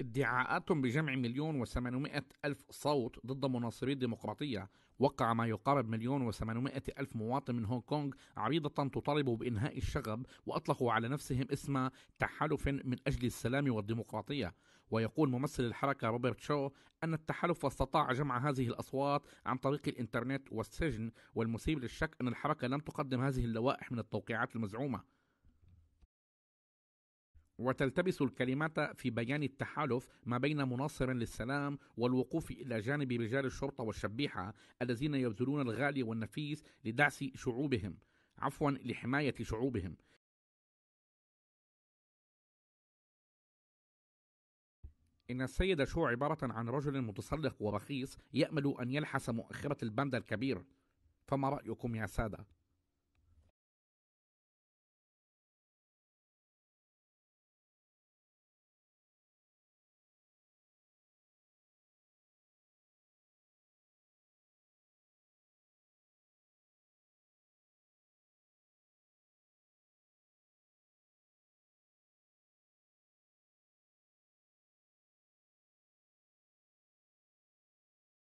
ادعاءاتهم بجمع مليون وثمانمائة ألف صوت ضد مناصري الديمقراطية وقع ما يقارب مليون وثمانمائة ألف مواطن من هونغ كونغ عريضة تطالب بإنهاء الشغب وأطلقوا على نفسهم اسم تحالف من أجل السلام والديمقراطية ويقول ممثل الحركة روبرت شو أن التحالف استطاع جمع هذه الأصوات عن طريق الإنترنت والسجن والمثير للشك أن الحركة لم تقدم هذه اللوائح من التوقيعات المزعومة وتلتبس الكلمات في بيان التحالف ما بين مناصر للسلام والوقوف إلى جانب رجال الشرطة والشبيحة الذين يبذلون الغالي والنفيس لدعس شعوبهم عفوا لحماية شعوبهم إن السيد شو عبارة عن رجل متسلق ورخيص يأمل أن يلحس مؤخرة الباندا الكبير فما رأيكم يا سادة؟